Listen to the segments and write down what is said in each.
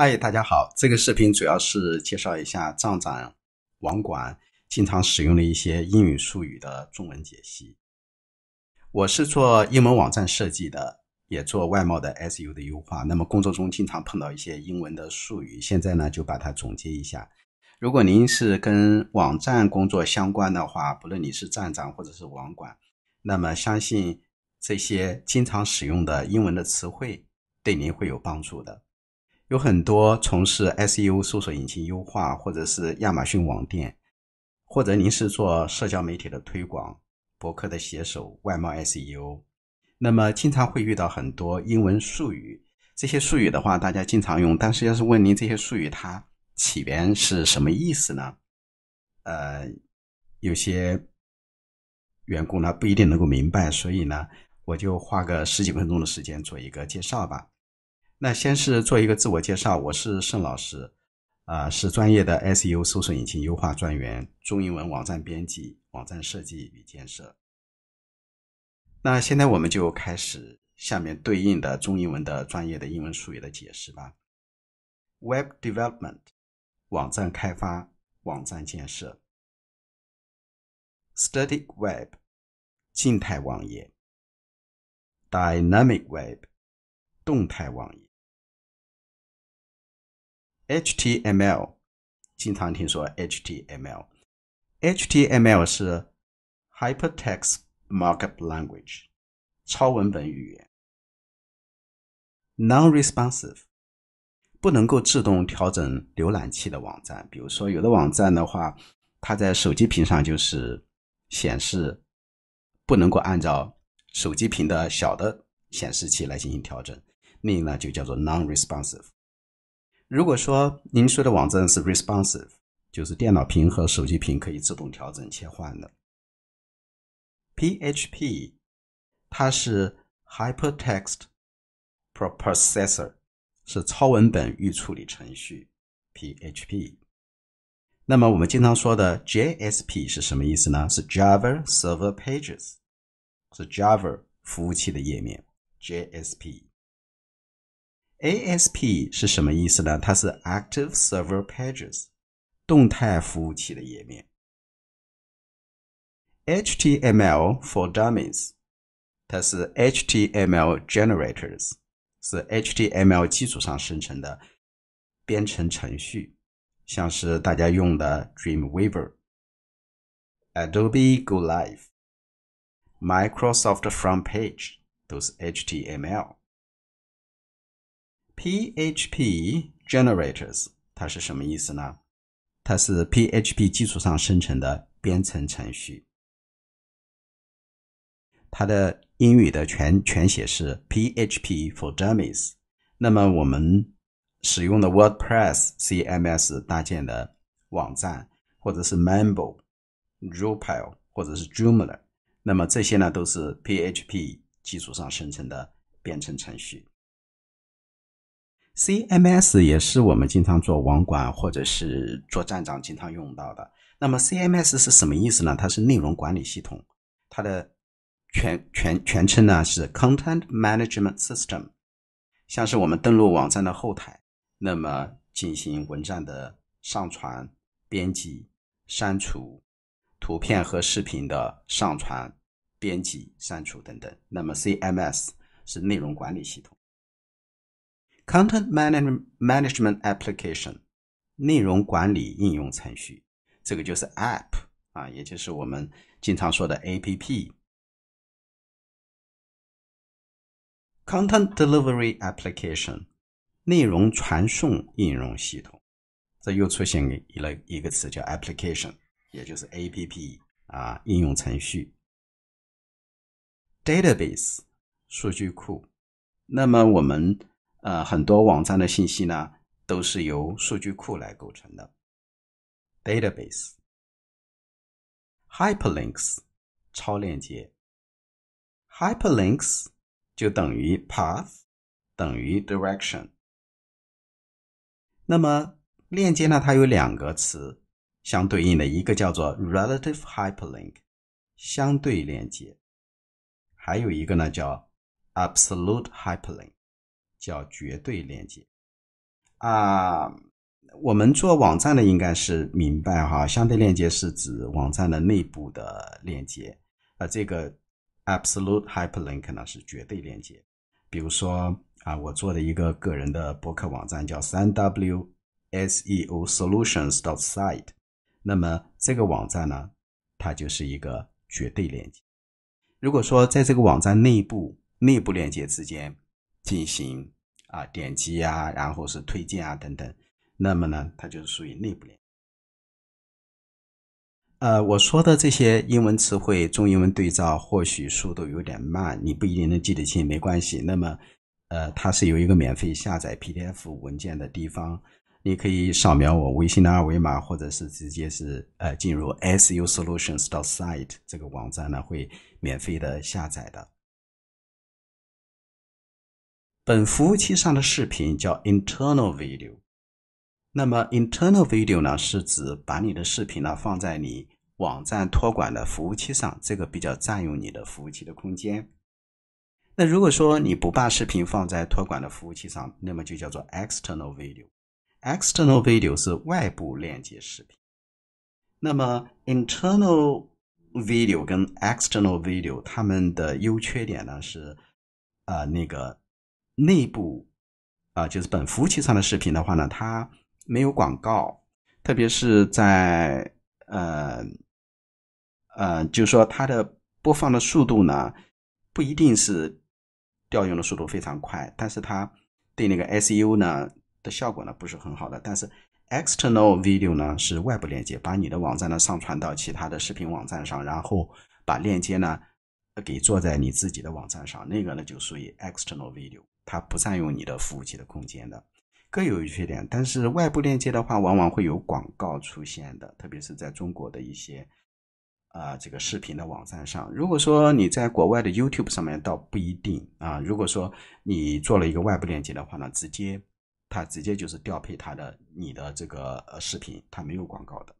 嗨，大家好。这个视频主要是介绍一下站长、网管经常使用的一些英语术语的中文解析。我是做英文网站设计的，也做外贸的 s u 的优化。那么工作中经常碰到一些英文的术语，现在呢就把它总结一下。如果您是跟网站工作相关的话，不论你是站长或者是网管，那么相信这些经常使用的英文的词汇对您会有帮助的。有很多从事 SEO 搜索引擎优化，或者是亚马逊网店，或者您是做社交媒体的推广、博客的写手、外贸 SEO，那么经常会遇到很多英文术语。这些术语的话，大家经常用，但是要是问您这些术语它起源是什么意思呢？呃，有些员工呢不一定能够明白，所以呢，我就花个十几分钟的时间做一个介绍吧。那先是做一个自我介绍，我是盛老师，啊，是专业的 SEO 搜索引擎优化专员，中英文网站编辑、网站设计与建设。那现在我们就开始下面对应的中英文的专业的英文术语的解释吧。Web development 网站开发、网站建设。Static web 静态网页。Dynamic web 动态网页。HTML 经常听说 HTML，HTML 是 Hyper Text Markup Language，超文本语言。Non-responsive 不能够自动调整浏览器的网站，比如说有的网站的话，它在手机屏上就是显示不能够按照手机屏的小的显示器来进行调整，那个呢就叫做 non-responsive。如果说您说的网站是 responsive，就是电脑屏和手机屏可以自动调整切换的。PHP 它是 Hypertext Processor，是超文本预处理程序。PHP。那么我们经常说的 JSP 是什么意思呢？是 Java Server Pages，是 Java 服务器的页面。JSP。ASP 是什么意思呢？它是 Active Server Pages，动态服务器的页面。HTML for Dummies，它是 HTML generators，是 HTML 基础上生成的编程程序，像是大家用的 Dreamweaver、Adobe Go Live、Microsoft Front Page 都是 HTML。PHP generators 它是什么意思呢？它是 PHP 基础上生成的编程程序。它的英语的全全写是 PHP for a m s 那么我们使用的 WordPress CMS 搭建的网站，或者是 Mambo、r u p m l 或者是 o o u l a l 那么这些呢都是 PHP 基础上生成的编程程序。CMS 也是我们经常做网管或者是做站长经常用到的。那么 CMS 是什么意思呢？它是内容管理系统，它的全全全称呢是 Content Management System。像是我们登录网站的后台，那么进行文章的上传、编辑、删除，图片和视频的上传、编辑、删除等等。那么 CMS 是内容管理系统。Content management application，内容管理应用程序，这个就是 App 啊，也就是我们经常说的 APP。Content delivery application，内容传送应用系统，这又出现一了一个词叫 application，也就是 APP 啊，应用程序。Database 数据库，那么我们。呃，很多网站的信息呢，都是由数据库来构成的。database，hyperlinks 超链接，hyperlinks 就等于 path 等于 direction。那么链接呢，它有两个词相对应的，一个叫做 relative hyperlink 相对链接，还有一个呢叫 absolute hyperlink。叫绝对链接啊，我们做网站的应该是明白哈。相对链接是指网站的内部的链接，啊，这个 absolute hyperlink 呢是绝对链接。比如说啊，我做的一个个人的博客网站叫三 W S E O Solutions dot site，那么这个网站呢，它就是一个绝对链接。如果说在这个网站内部内部链接之间。进行啊点击啊，然后是推荐啊等等，那么呢，它就是属于内部链。呃，我说的这些英文词汇中英文对照，或许速度有点慢，你不一定能记得清，没关系。那么，呃，它是有一个免费下载 PDF 文件的地方，你可以扫描我微信的二维码，或者是直接是呃进入 SU Solutions dot site 这个网站呢，会免费的下载的。本服务器上的视频叫 internal video，那么 internal video 呢是指把你的视频呢放在你网站托管的服务器上，这个比较占用你的服务器的空间。那如果说你不把视频放在托管的服务器上，那么就叫做 external video。external video 是外部链接视频。那么 internal video 跟 external video 它们的优缺点呢是啊那个。内部，啊，就是本服务器上的视频的话呢，它没有广告，特别是在呃呃，就是说它的播放的速度呢，不一定是调用的速度非常快，但是它对那个 S U 呢的效果呢不是很好的。但是 external video 呢是外部链接，把你的网站呢上传到其他的视频网站上，然后把链接呢给做在你自己的网站上，那个呢就属于 external video。它不占用你的服务器的空间的，各有缺点。但是外部链接的话，往往会有广告出现的，特别是在中国的一些呃这个视频的网站上。如果说你在国外的 YouTube 上面，倒不一定啊。如果说你做了一个外部链接的话呢，直接它直接就是调配它的你的这个呃视频，它没有广告的。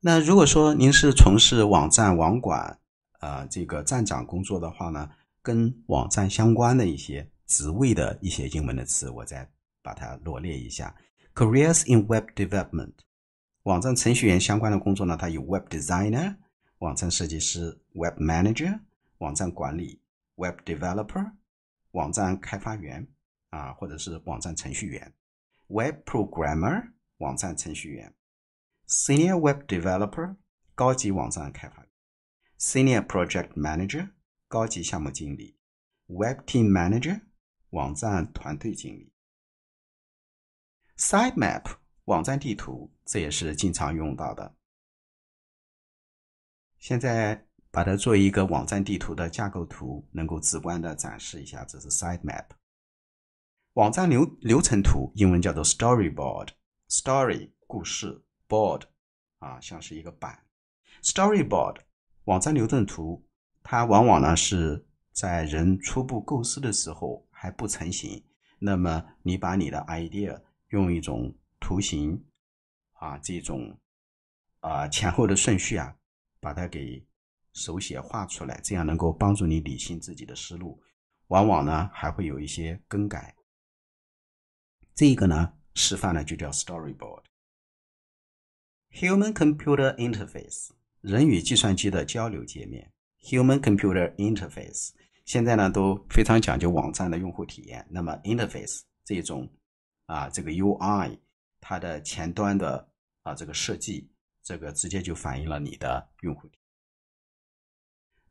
那如果说您是从事网站网管呃这个站长工作的话呢？跟网站相关的一些职位的一些英文的词，我再把它罗列一下：Careers in web development，网站程序员相关的工作呢，它有 web designer，网站设计师；web manager，网站管理；web developer，网站开发员啊，或者是网站程序员；web programmer，网站程序员；senior web developer，高级网站开发；senior project manager。高级项目经理，Web Team Manager，网站团队经理，Sitemap，网站地图，这也是经常用到的。现在把它作为一个网站地图的架构图，能够直观的展示一下，这是 Sitemap，网站流流程图，英文叫做 Storyboard，Story 故事，Board 啊，像是一个板，Storyboard 网站流程图。它往往呢是在人初步构思的时候还不成型。那么你把你的 idea 用一种图形啊这种啊前后的顺序啊把它给手写画出来，这样能够帮助你理清自己的思路。往往呢还会有一些更改。这个呢示范呢就叫 Storyboard，Human Computer Interface 人与计算机的交流界面。Human-computer interface，现在呢都非常讲究网站的用户体验。那么 interface 这种啊，这个 UI 它的前端的啊这个设计，这个直接就反映了你的用户体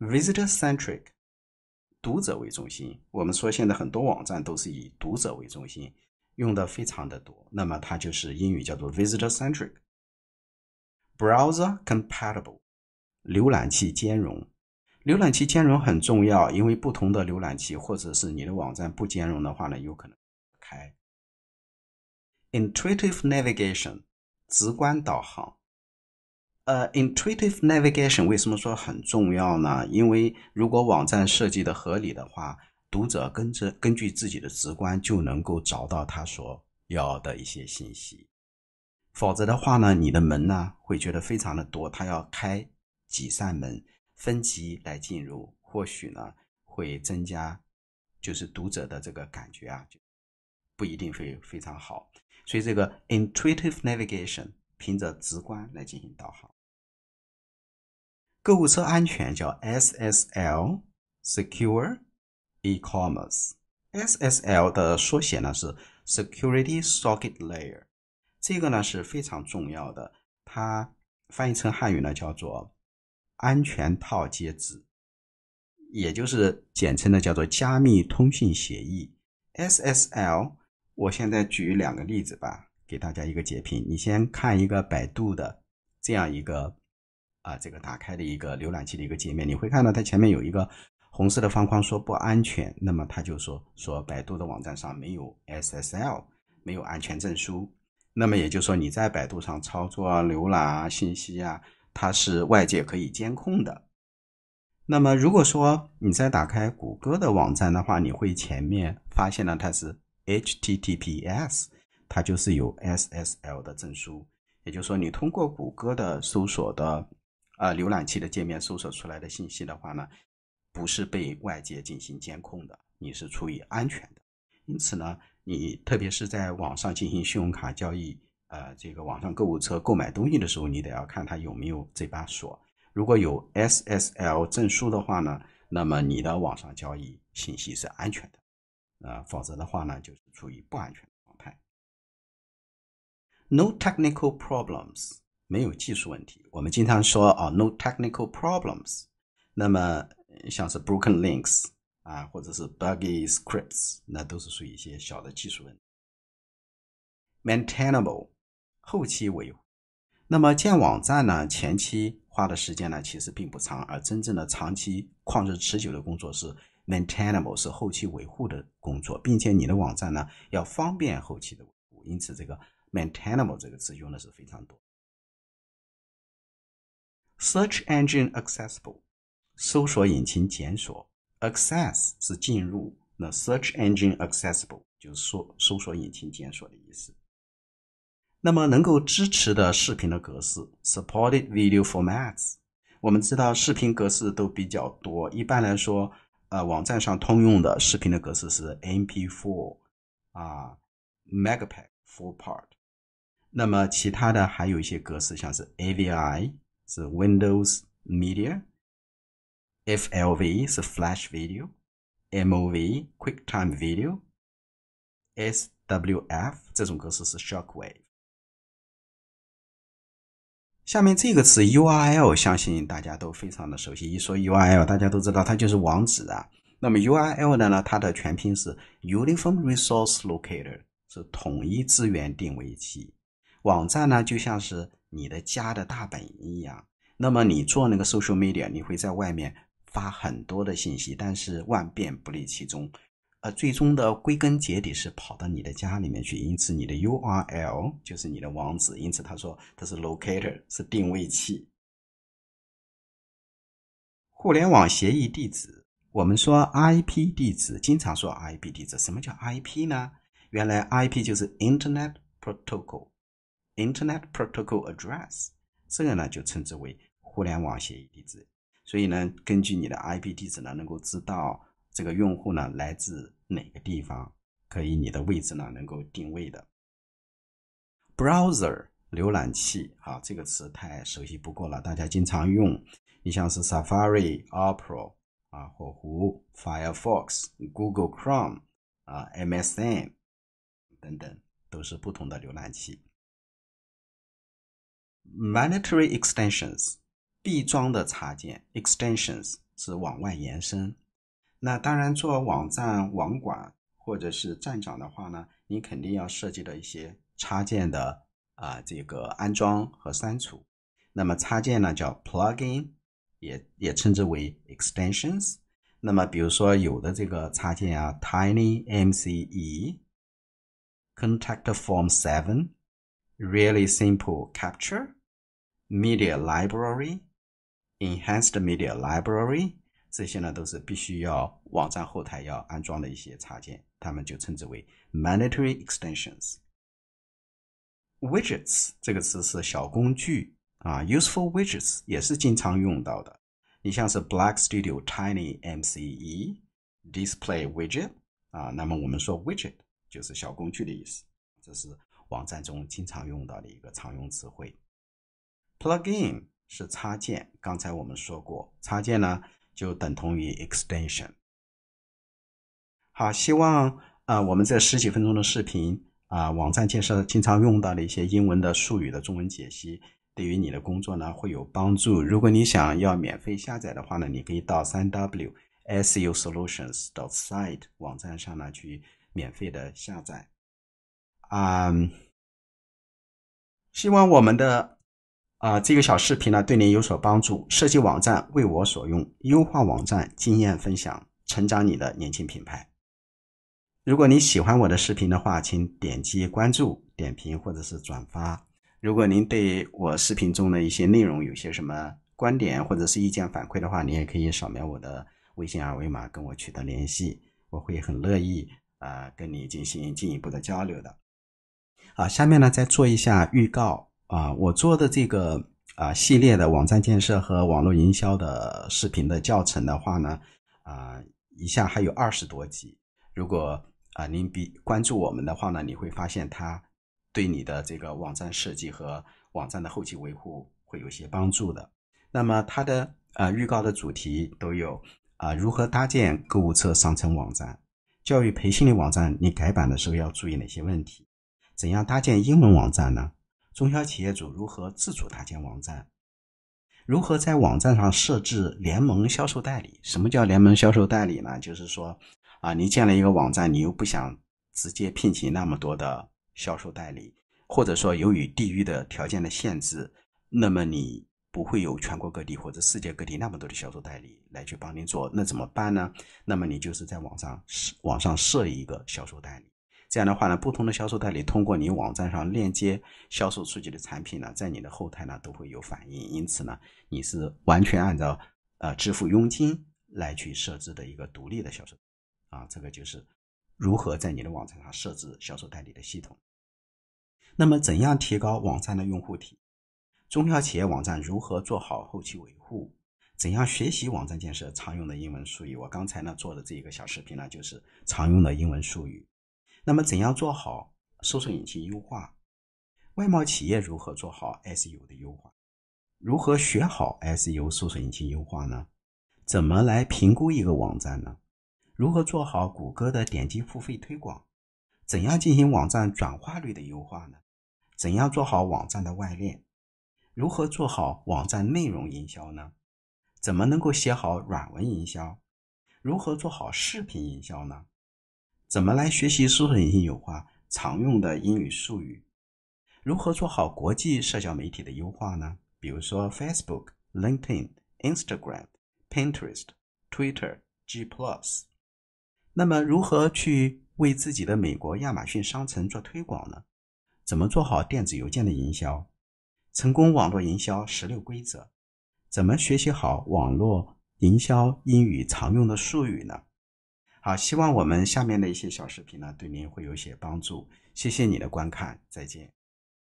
验。Visitor-centric，读者为中心。我们说现在很多网站都是以读者为中心，用的非常的多。那么它就是英语叫做 visitor-centric。Browser-compatible，浏览器兼容。浏览器兼容很重要，因为不同的浏览器或者是你的网站不兼容的话呢，有可能开。Intuitive navigation，直观导航。呃，Intuitive navigation 为什么说很重要呢？因为如果网站设计的合理的话，读者跟着根据自己的直观就能够找到他所要的一些信息。否则的话呢，你的门呢会觉得非常的多，他要开几扇门。分级来进入，或许呢会增加，就是读者的这个感觉啊，就不一定会非常好。所以这个 intuitive navigation 凭着直观来进行导航。购物车安全叫 SSL secure e-commerce，SSL 的缩写呢是 security socket layer，这个呢是非常重要的，它翻译成汉语呢叫做。安全套接字，也就是简称的叫做加密通信协议 （SSL）。我现在举两个例子吧，给大家一个截屏。你先看一个百度的这样一个啊，这个打开的一个浏览器的一个界面，你会看到它前面有一个红色的方框，说不安全。那么它就说说百度的网站上没有 SSL，没有安全证书。那么也就是说，你在百度上操作啊、浏览啊、信息啊。它是外界可以监控的。那么，如果说你在打开谷歌的网站的话，你会前面发现呢，它是 HTTPS，它就是有 SSL 的证书。也就是说，你通过谷歌的搜索的啊浏览器的界面搜索出来的信息的话呢，不是被外界进行监控的，你是出于安全的。因此呢，你特别是在网上进行信用卡交易。呃，这个网上购物车购买东西的时候，你得要看它有没有这把锁。如果有 SSL 证书的话呢，那么你的网上交易信息是安全的。呃，否则的话呢，就是处于不安全状态。No technical problems，没有技术问题。我们经常说啊，no technical problems。那么像是 broken links 啊，或者是 buggy scripts，那都是属于一些小的技术问题。Maintainable。后期维，那么建网站呢？前期花的时间呢，其实并不长，而真正的长期、旷日持久的工作是 maintainable，是后期维护的工作，并且你的网站呢，要方便后期的维护。因此，这个 maintainable 这个词用的是非常多。Search engine accessible，搜索引擎检索 access 是进入，那 search engine accessible 就是说搜索引擎检索的意思。那么能够支持的视频的格式 （Supported Video Formats），我们知道视频格式都比较多。一般来说，呃，网站上通用的视频的格式是 MP4 啊，MPEG4 Part。那么其他的还有一些格式，像是 AVI 是 Windows Media，FLV 是 Flash Video，MOV QuickTime Video，SWF 这种格式是 Shockwave。下面这个词 URL，相信大家都非常的熟悉。一说 URL，大家都知道它就是网址啊。那么 URL 的呢，它的全拼是 Uniform Resource Locator，是统一资源定位器。网站呢，就像是你的家的大本营一样。那么你做那个 social media，你会在外面发很多的信息，但是万变不离其宗。呃，最终的归根结底是跑到你的家里面去，因此你的 URL 就是你的网址。因此他说它是 locator，是定位器。互联网协议地址，我们说 IP 地址，经常说 IP 地址。什么叫 IP 呢？原来 IP 就是 Internet Protocol，Internet Protocol Address，这个呢就称之为互联网协议地址。所以呢，根据你的 IP 地址呢，能够知道。这个用户呢来自哪个地方？可以你的位置呢能够定位的。Browser 浏览器啊，这个词太熟悉不过了，大家经常用。你像是 Safari、Opera 啊，火狐、Firefox、Google Chrome 啊、MSN 等等，都是不同的浏览器。Manatory extensions 必装的插件，extensions 是往外延伸。那当然，做网站网管或者是站长的话呢，你肯定要涉及到一些插件的啊，这个安装和删除。那么插件呢，叫 plugin，也也称之为 extensions。那么比如说有的这个插件啊，Tiny MCE、Contact Form Seven、Really Simple Capture、Media Library、Enhanced Media Library。这些呢都是必须要网站后台要安装的一些插件，他们就称之为 mandatory extensions。widgets 这个词是小工具啊，useful widgets 也是经常用到的。你像是 Black Studio Tiny MCE Display Widget 啊，那么我们说 widget 就是小工具的意思，这是网站中经常用到的一个常用词汇。plugin 是插件，刚才我们说过插件呢。就等同于 extension。好，希望啊，我们这十几分钟的视频啊，网站建设经常用到的一些英文的术语的中文解析，对于你的工作呢会有帮助。如果你想要免费下载的话呢，你可以到三 W S U Solutions dot site 网站上呢去免费的下载。嗯，希望我们的。啊，这个小视频呢，对您有所帮助。设计网站为我所用，优化网站经验分享，成长你的年轻品牌。如果你喜欢我的视频的话，请点击关注、点评或者是转发。如果您对我视频中的一些内容有些什么观点或者是意见反馈的话，你也可以扫描我的微信二维码跟我取得联系，我会很乐意啊跟你进行进一步的交流的。好，下面呢再做一下预告。啊，我做的这个啊系列的网站建设和网络营销的视频的教程的话呢，啊，一下还有二十多集。如果啊您比关注我们的话呢，你会发现它对你的这个网站设计和网站的后期维护会有些帮助的。那么它的啊预告的主题都有啊，如何搭建购物车商城网站？教育培训的网站你改版的时候要注意哪些问题？怎样搭建英文网站呢？中小企业主如何自主搭建网站？如何在网站上设置联盟销售代理？什么叫联盟销售代理呢？就是说，啊，你建了一个网站，你又不想直接聘请那么多的销售代理，或者说由于地域的条件的限制，那么你不会有全国各地或者世界各地那么多的销售代理来去帮您做，那怎么办呢？那么你就是在网上网上设一个销售代理。这样的话呢，不同的销售代理通过你网站上链接销售出去的产品呢，在你的后台呢都会有反应。因此呢，你是完全按照呃支付佣金来去设置的一个独立的销售。啊，这个就是如何在你的网站上设置销售代理的系统。那么，怎样提高网站的用户体？中小企业网站如何做好后期维护？怎样学习网站建设常用的英文术语？我刚才呢做的这一个小视频呢，就是常用的英文术语。那么怎样做好搜索引擎优化？外贸企业如何做好 SEO 的优化？如何学好 SEO 搜索引擎优化呢？怎么来评估一个网站呢？如何做好谷歌的点击付费推广？怎样进行网站转化率的优化呢？怎样做好网站的外链？如何做好网站内容营销呢？怎么能够写好软文营销？如何做好视频营销呢？怎么来学习搜索引擎优化常用的英语术语？如何做好国际社交媒体的优化呢？比如说 Facebook、LinkedIn、Instagram、Pinterest、Twitter、G Plus。那么，如何去为自己的美国亚马逊商城做推广呢？怎么做好电子邮件的营销？成功网络营销十六规则？怎么学习好网络营销英语常用的术语呢？好，希望我们下面的一些小视频呢，对您会有一些帮助。谢谢你的观看，再见。